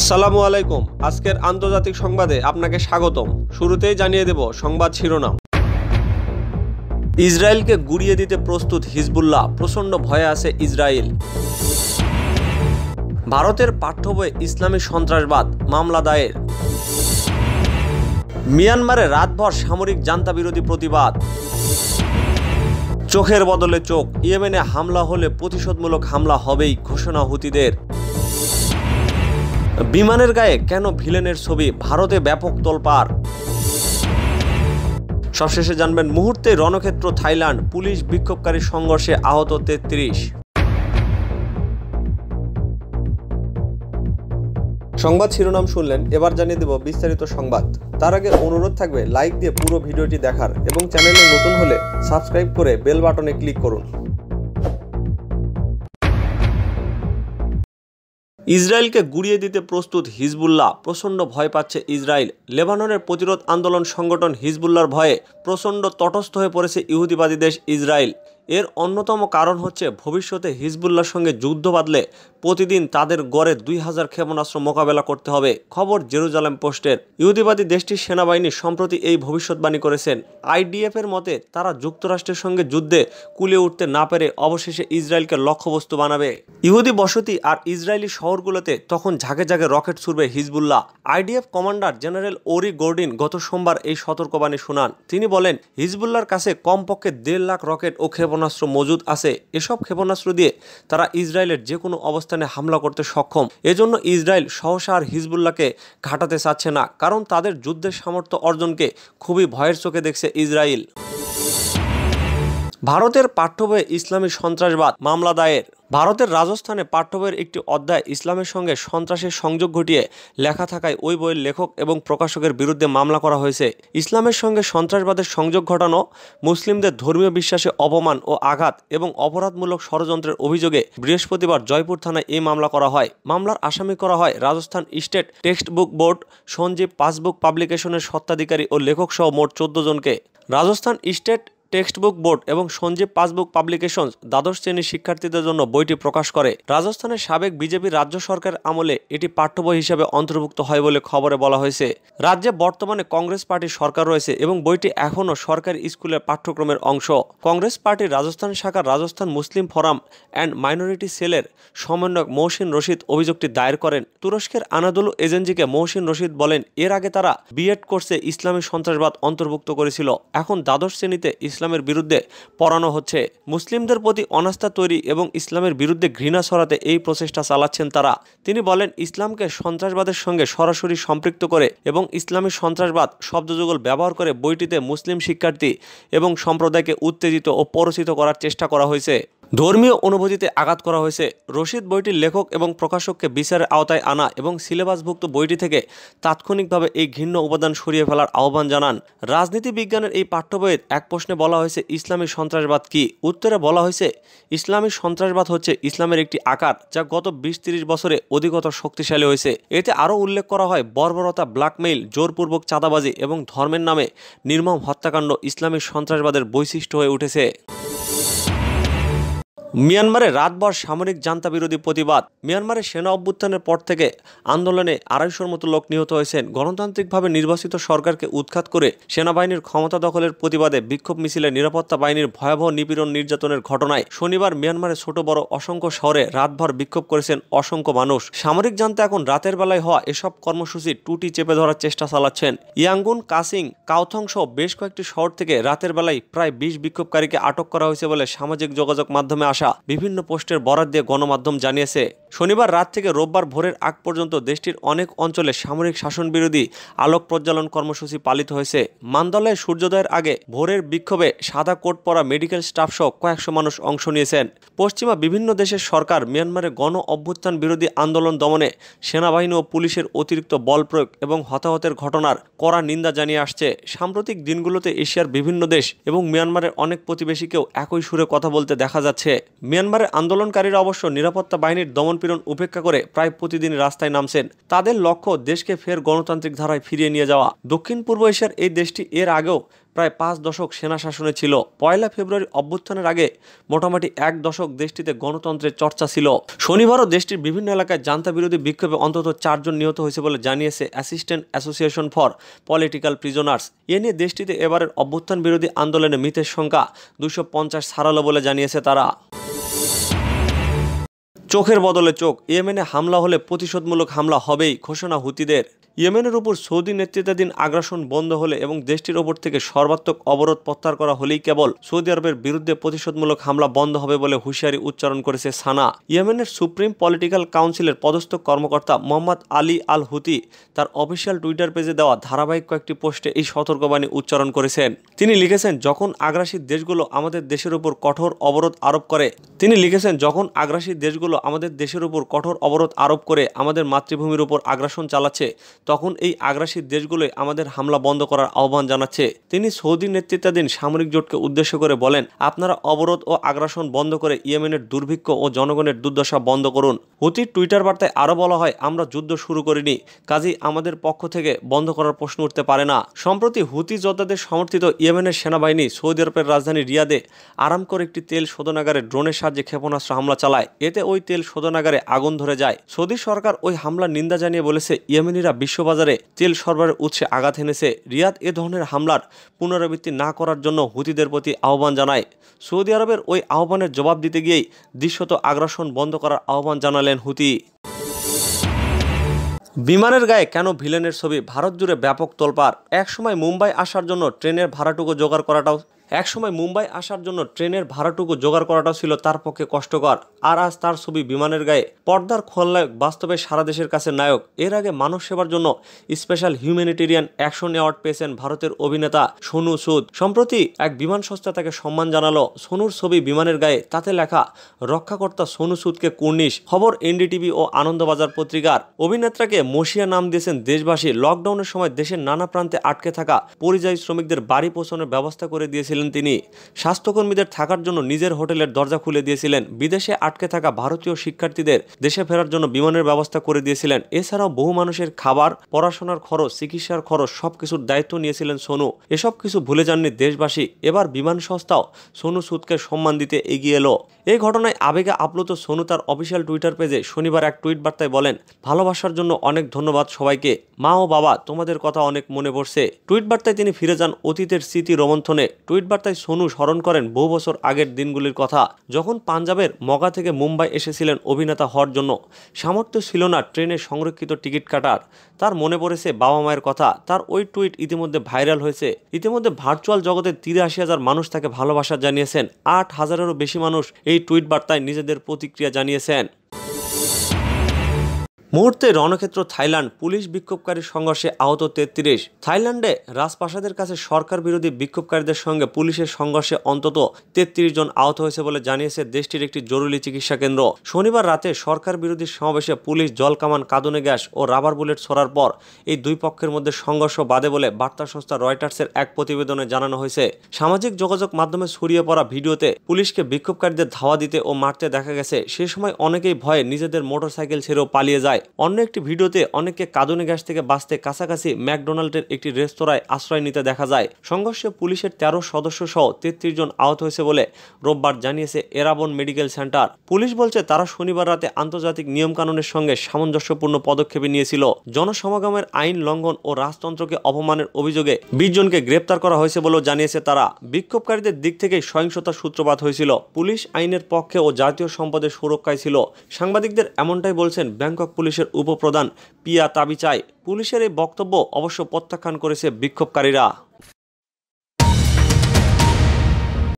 আসসালামু আলাইকুম আজকের আন্তর্জাতিক সংবাদে আপনাকে স্বাগতম শুরুতেই জানিয়ে দেব সংবাদ শিরোনাম ইসরায়েলকে গুড়িয়ে দিতে প্রস্তুত হিজবুল্লাহ প্রচণ্ড ভয়ে আছে ইসরায়েল ভারতের পাঠ্য বই ইসলামী সন্ত্রাসবাদ মামলা দায়ের মিয়ানমারে রাতভর সামরিক জান্তা বিরোধী প্রতিবাদ চোখের বদলে চোখ ইয়েমেনে হামলা হলে প্রতিশোধমূলক হামলা হবেই ঘোষণা হুতিদের বিমানের গায়ে কেন ভিলেনের ছবি ভারতে ব্যাপক তোলপার সবশেষে জানবেন মুহূর্তে রণক্ষেত্র থাইল্যান্ড পুলিশ বিক্ষোভকারী সংঘর্ষে আহত তেত্রিশ সংবাদ শিরোনাম শুনলেন এবার জানিয়ে দেব বিস্তারিত সংবাদ তার আগে অনুরোধ থাকবে লাইক দিয়ে পুরো ভিডিওটি দেখার এবং চ্যানেলে নতুন হলে সাবস্ক্রাইব করে বেল বাটনে ক্লিক করুন ইসরায়েলকে গুড়িয়ে দিতে প্রস্তুত হিজবুল্লাহ প্রচণ্ড ভয় পাচ্ছে ইসরায়েল লেবাননের প্রতিরোধ আন্দোলন সংগঠন হিজবুল্লার ভয়ে প্রচণ্ড তটস্থ হয়ে পড়েছে ইহুদিবাদী দেশ ইসরায়েল এর অন্যতম কারণ হচ্ছে ভবিষ্যতে হিজবুল্লার সঙ্গে যুদ্ধ বাঁধলে প্রতিদিন তাদের গড়ে দুই হাজার ক্ষেপণাস্ত্র মোকাবেলা করতে হবে খবর জেরুজালেম পোস্টের ইহুদিবাদী দেশটির সেনাবাহিনী সম্প্রতি এই ভবিষ্যৎবাণী করেছেন আইডিএফের মতে তারা যুক্তরাষ্ট্রের সঙ্গে যুদ্ধে কুলে উঠতে না পেরে অবশেষে ইসরায়েলকে লক্ষ্যবস্তু বানাবে ইহুদি বসতি আর ইসরায়েলি শহরগুলোতে তখন ঝাঁকে ঝাঁকে রকেট ছুড়বে Hezbollah IDF commander general Ori Gordin গত সোমবার এই সতর্কবাণী শোনান তিনি বলেন হিজবুল্লার কাছে কমপক্ষে দেড় লাখ রকেট ও ক্ষেপণাস্ত্র মজুদ আছে এসব ক্ষেপণাস্ত্র দিয়ে তারা ইসরায়েলের যে কোনো অবস্থা অবস্থানে হামলা করতে সক্ষম এজন্য ইসরায়েল সহসা আর হিজবুল্লাহকে ঘাটাতে চাচ্ছে না কারণ তাদের যুদ্ধের সামর্থ্য অর্জনকে খুবই ভয়ের চোখে দেখছে ইসরায়েল ভারতের পাঠ্য ইসলামী সন্ত্রাসবাদ মামলা দায়ের ভারতের রাজস্থানে পাঠ্যবইয়ের একটি অধ্যায় ইসলামের সঙ্গে সন্ত্রাসের সংযোগ ঘটিয়ে লেখা থাকায় ওই বইয়ের লেখক এবং প্রকাশকের বিরুদ্ধে মামলা করা হয়েছে ইসলামের সঙ্গে সন্ত্রাসবাদের সংযোগ ঘটানো মুসলিমদের ধর্মীয় বিশ্বাসে অপমান ও আঘাত এবং অপরাধমূলক ষড়যন্ত্রের অভিযোগে বৃহস্পতিবার জয়পুর থানায় এই মামলা করা হয় মামলার আসামি করা হয় Rajasthan state text book board Sanjeev passbook পাবলিকেশনের সত্ত্বাধিকারী ও লেখকসহ মোট চোদ্দ জনকে Rajasthan state text book board এবং সঞ্জীব পাসবুক পাবলিকেশনস দ্বাদশ শ্রেণীর শিক্ষার্থীদের জন্য বইটি প্রকাশ করে রাজস্থানের সাবেক বিজেপি রাজ্য সরকার আমলে এটি পাঠ্যবই হিসেবে অন্তর্ভুক্ত হয় বলে খবরে বলা হয়েছে রাজ্যে বর্তমানে কংগ্রেস পার্টির সরকার রয়েছে এবং বইটি এখনও সরকারি স্কুলের পাঠ্যক্রমের অংশ কংগ্রেস পার্টির রাজস্থান শাখার Rajasthan Muslim forum and minority সেলের সমন্বয়ক মৌসিন রশিদ অভিযোগটি দায়ের করেন তুরস্কের আনাদুলু এজেন্সিকে মৌসিন রশিদ বলেন এর আগে তারা বিএড কোর্সে ইসলামী সন্ত্রাসবাদ অন্তর্ভুক্ত করেছিল এখন দ্বাদশ শ্রেণীতে ইসলামের বিরুদ্ধে পড়ানো হচ্ছে মুসলিমদের প্রতি অনাস্থা তৈরি এবং ইসলামের বিরুদ্ধে ঘৃণা সরাতে এই প্রচেষ্টা চালাচ্ছেন তারা তিনি বলেন ইসলামকে সন্ত্রাসবাদের সঙ্গে সরাসরি সম্পৃক্ত করে এবং ইসলামী সন্ত্রাসবাদ শব্দযুগল ব্যবহার করে বইটিতে মুসলিম শিক্ষার্থী এবং সম্প্রদায়কে উত্তেজিত ও পরচিত করার চেষ্টা করা হয়েছে ধর্মীয় অনুভূতিতে আঘাত করা হয়েছে রশিদ বইটির লেখক এবং প্রকাশককে বিচারের আওতায় আনা এবং সিলেবাসভুক্ত বইটি থেকে তাৎক্ষণিকভাবে এই ঘৃণ্য উপাদান সরিয়ে ফেলার আহ্বান জানান রাজনীতি বিজ্ঞানের এই পাঠ্যবইয়ে এক প্রশ্নে বলা হয়েছে ইসলামী সন্ত্রাসবাদ কি উত্তরে বলা হয়েছে ইসলামী সন্ত্রাসবাদ হচ্ছে ইসলামের একটি আকার যা গত বিশ তিরিশ বছরে অধিকতর শক্তিশালী হয়েছে এতে আরও উল্লেখ করা হয় বর্বরতা ব্ল্যাকমেইল জোরপূর্বক চাঁদাবাজি এবং ধর্মের নামে নির্মম হত্যাকাণ্ড ইসলামী সন্ত্রাসবাদের বৈশিষ্ট্য হয়ে উঠেছে মিয়ানমারে রাতভর সামরিক জান্তা বিরোধী প্রতিবাদ মিয়ানমারে সেনা অভ্যুত্থানের পর থেকে আন্দোলনে আড়াইশোর মতো লোক নিহত হয়েছেন গণতান্ত্রিকভাবে নির্বাচিত সরকারকে উৎখাত করে সেনাবাহিনীর ক্ষমতা দখলের প্রতিবাদে বিক্ষোভ মিছিলে নিরাপত্তা বাহিনীর ভয়াবহ নিপীড়ন নির্যাতনের ঘটনায় শনিবার মিয়ানমারে ছোট বড় অসংখ্য শহরে রাতভর বিক্ষোভ করেছেন অসংখ্য মানুষ সামরিক জান্তা এখন রাতের বেলায় হওয়া এসব কর্মসূচি টুটি চেপে ধরার চেষ্টা চালাচ্ছেন ইয়াঙ্গুন কাসিং কাউথং সহ বেশ কয়েকটি শহর থেকে রাতের বেলায় প্রায় বিশ বিক্ষোভকারীকে আটক করা হয়েছে বলে সামাজিক যোগাযোগ মাধ্যমে আসে আসা বিভিন্ন পোস্টের বরাদ দিয়ে গণমাধ্যম জানিয়েছে শনিবার রাত থেকে রোববার ভোরের আগ পর্যন্ত দেশটির অনেক অঞ্চলে সামরিক শাসন বিরোধী আলোক প্রজ্বালন কর্মসূচি পালিত হয়েছে মান্দালয়ে সূর্যোদয়ের আগে ভোরের বিক্ষোভে সাদা কোট পরা মেডিকেল স্টাফ সহ কয়েকশো মানুষ অংশ নিয়েছেন পশ্চিমা বিভিন্ন দেশের সরকার মিয়ানমারে গণ অভ্যুত্থান বিরোধী আন্দোলন দমনে সেনাবাহিনী ও পুলিশের অতিরিক্ত বল প্রয়োগ এবং হতাহতের ঘটনার কড়া নিন্দা জানিয়ে আসছে সাম্প্রতিক দিনগুলোতে এশিয়ার বিভিন্ন দেশ এবং মিয়ানমারের অনেক প্রতিবেশীকেও একই সুরে কথা বলতে দেখা যাচ্ছে মিয়ানমারের আন্দোলনকারীরা অবশ্য নিরাপত্তা বাহিনীর দমন অনুপীড়ন উপেক্ষা করে প্রায় প্রতিদিন রাস্তায় নামছেন তাদের লক্ষ্য দেশকে ফের গণতান্ত্রিক ধারায় ফিরিয়ে নিয়ে যাওয়া দক্ষিণ পূর্ব এশিয়ার এই দেশটি এর আগেও প্রায় পাঁচ দশক সেনা শাসনে ছিল পয়লা ফেব্রুয়ারি অভ্যুত্থানের আগে মোটামুটি এক দশক দেশটিতে গণতন্ত্রের চর্চা ছিল শনিবারও দেশটির বিভিন্ন এলাকায় জান্তা বিরোধী বিক্ষোভে অন্তত চারজন নিহত হয়েছে বলে জানিয়েছে assistant association for political prisoners এ নিয়ে দেশটিতে এবারের অভ্যুত্থান বিরোধী আন্দোলনে মৃতের সংখ্যা দুশো পঞ্চাশ ছাড়ালো বলে জানিয়েছে তারা চোখের বদলে চোখ ইয়েমেনে হামলা হলে প্রতিশোধমূলক হামলা হবেই ঘোষণা হুতিদের ইয়েমেনের উপর সৌদি নেতৃত্বাধীন আগ্রাসন বন্ধ হলে এবং দেশটির ওপর থেকে সর্বাত্মক অবরোধ প্রত্যাহার করা হলেই কেবল সৌদি আরবের বিরুদ্ধে প্রতিশোধমূলক হামলা বন্ধ হবে বলে হুঁশিয়ারি উচ্চারণ করেছে সানা ইয়েমেনের সুপ্রিম পলিটিক্যাল কাউন্সিলের পদস্থ কর্মকর্তা মোহাম্মদ আলী আল হুতি তার অফিসিয়াল টুইটার পেজে দেওয়া ধারাবাহিক কয়েকটি পোস্টে এই সতর্কবাণী উচ্চারণ করেছেন তিনি লিখেছেন যখন আগ্রাসী দেশগুলো আমাদের দেশের উপর কঠোর অবরোধ আরোপ করে তিনি লিখেছেন যখন আগ্রাসী দেশগুলো আমাদের দেশের উপর কঠোর অবরোধ আরোপ করে আমাদের মাতৃভূমির উপর আগ্রাসন চালাচ্ছে তখন এই আগ্রাসী দেশগুলোই আমাদের হামলা বন্ধ করার আহ্বান জানাচ্ছে তিনি সৌদি নেতৃত্বাধীন সামরিক জোটকে উদ্দেশ্য করে বলেন আপনারা অবরোধ ও আগ্রাসন বন্ধ করে ইয়েমেনের দুর্ভিক্ষ ও জনগণের দুর্দশা বন্ধ করুন হুতির টুইটার বার্তায় আরও বলা হয় আমরা যুদ্ধ শুরু করিনি কাজেই আমাদের পক্ষ থেকে বন্ধ করার প্রশ্ন উঠতে পারে না সম্প্রতি হুতি যোদ্ধাদের সমর্থিত ইয়েমেনের সেনাবাহিনী সৌদি আরবের রাজধানী রিয়াদে আরাম করে একটি তেল শোধনাগারে ড্রোনের সাহায্যে ক্ষেপণাস্ত্র হামলা চালায় এতে ওই তেল শোধনাগারে আগুন ধরে যায় সৌদি সরকার ওই হামলার নিন্দা জানিয়ে বলেছে ইয়েমেনিরা বিশ্ব বিশ্ববাজারে তেল সরবরাহের উৎসে আঘাত এনেছে রিয়াদ এ ধরনের হামলার পুনরাবৃত্তি না করার জন্য হুতিদের প্রতি আহ্বান জানায় সৌদি আরবের ওই আহ্বানের জবাব দিতে গিয়েই দৃশ্যত আগ্রাসন বন্ধ করার আহ্বান জানালেন হুতি বিমানের গায়ে কেন ভিলেনের ছবি ভারত জুড়ে ব্যাপক তোলপাড় একসময় মুম্বাই আসার জন্য ট্রেনের ভাড়াটুকু জোগাড় করাটাও একসময় মুম্বাই আসার জন্য ট্রেনের ভাড়াটুকু জোগাড় করাটাও ছিল তার পক্ষে কষ্টকর আর আজ তার ছবি বিমানের গায়ে পর্দার খলনায়ক বাস্তবে সারা দেশের কাছে নায়ক এর আগে মানুষ সেবার জন্য স্পেশাল হিউম্যানিটেরিয়ান অ্যাকশন অ্যাওয়ার্ড পেয়েছেন ভারতের অভিনেতা সোনু সুদ সম্প্রতি এক বিমান সংস্থা তাকে সম্মান জানালো সোনুর ছবি বিমানের গায়ে তাতে লেখা রক্ষাকর্তা সোনু সুদকে কুর্নিশ খবর এনডিটিভি ও আনন্দবাজার পত্রিকার অভিনেত্রাকে মশিয়া নাম দিয়েছেন দেশবাসী লকডাউনের সময় দেশের নানা প্রান্তে আটকে থাকা পরিযায়ী শ্রমিকদের বাড়ি পৌঁছানোর ব্যবস্থা করে দিয়েছিলেন ছিলেন তিনি স্বাস্থ্যকর্মীদের থাকার জন্য নিজের হোটেলের দরজা খুলে দিয়েছিলেন বিদেশে আটকে থাকা ভারতীয় শিক্ষার্থীদের দেশে ফেরার জন্য বিমানের ব্যবস্থা করে দিয়েছিলেন এছাড়াও বহু মানুষের খাবার পড়াশোনার খরচ চিকিৎসার খরচ সবকিছুর দায়িত্ব নিয়েছিলেন সোনু এসব কিছু ভুলে যাননি দেশবাসী এবার বিমান সংস্থাও সোনু সুদকে সম্মান দিতে এগিয়ে এলো এই ঘটনায় আবেগে আপ্লুত সোনু তার অফিসিয়াল টুইটার পেজে শনিবার এক টুইট বার্তায় বলেন ভালোবাসার জন্য অনেক ধন্যবাদ সবাইকে মা ও বাবা তোমাদের কথা অনেক মনে পড়ছে টুইট বার্তায় তিনি ফিরে যান অতীতের স্মৃতি রোমন্থনে টুইট বার্তায় সোনু স্মরণ করেন বহু বছর আগের দিনগুলির কথা যখন পাঞ্জাবের মগা থেকে মুম্বাই এসেছিলেন অভিনেতা হওয়ার জন্য সামর্থ্য ছিল না ট্রেনে সংরক্ষিত টিকিট কাটার তার মনে পড়েছে বাবা মায়ের কথা তার ওই টুইট ইতিমধ্যে ভাইরাল হয়েছে ইতিমধ্যে ভার্চুয়াল জগতে তিরাশি হাজার মানুষ তাকে ভালোবাসা জানিয়েছেন আট হাজারেরও বেশি মানুষ এই টুইট বার্তায় নিজেদের প্রতিক্রিয়া জানিয়েছেন মুহূর্তে রণক্ষেত্র থাইল্যান্ড পুলিশ বিক্ষোভকারী সংঘর্ষে আহত তেত্রিশ থাইল্যান্ডে রাজপ্রাসাদের কাছে সরকার বিরোধী বিক্ষোভকারীদের সঙ্গে পুলিশের সংঘর্ষে অন্তত তেত্রিশ জন আহত হয়েছে বলে জানিয়েছে দেশটির একটি জরুরি চিকিৎসা কেন্দ্র শনিবার রাতে সরকার বিরোধী সমাবেশে পুলিশ জলকামান কাঁদনে গ্যাস ও রাবার বুলেট ছড়ার পর এই দুই পক্ষের মধ্যে সংঘর্ষ বাদে বলে বার্তা সংস্থা রয়টার্সের এক প্রতিবেদনে জানানো হয়েছে সামাজিক যোগাযোগ মাধ্যমে ছড়িয়ে পড়া ভিডিওতে পুলিশকে বিক্ষোভকারীদের ধাওয়া দিতে ও মারতে দেখা গেছে সে সময় অনেকেই ভয়ে নিজেদের মোটরসাইকেল ছেড়েও পালিয়ে যায় যায় অন্য একটি ভিডিওতে অনেককে কাঁদনে গ্যাস থেকে বাঁচতে কাছাকাছি ম্যাকডোনাল্ডের একটি রেস্তোরাঁয় আশ্রয় নিতে দেখা যায় সংঘর্ষে পুলিশের তেরো সদস্য সহ তেত্রিশ জন আহত হয়েছে বলে রোববার জানিয়েছে এরাবন মেডিকেল সেন্টার পুলিশ বলছে তারা শনিবার রাতে আন্তর্জাতিক নিয়মকানুনের সঙ্গে সামঞ্জস্যপূর্ণ পদক্ষেপে নিয়েছিল জনসমাগমের আইন লঙ্ঘন ও রাজতন্ত্রকে অপমানের অভিযোগে বিশ জনকে গ্রেপ্তার করা হয়েছে বলেও জানিয়েছে তারা বিক্ষোভকারীদের দিক থেকে সহিংসতার সূত্রপাত হয়েছিল পুলিশ আইনের পক্ষে ও জাতীয় সম্পদের সুরক্ষায় ছিল সাংবাদিকদের এমনটাই বলছেন ব্যাংকক পুলিশ পুলিশের উপপ্রধান পিয়া তাবিচাই পুলিশের এই বক্তব্য অবশ্য প্রত্যাখ্যান করেছে বিক্ষোভকারীরা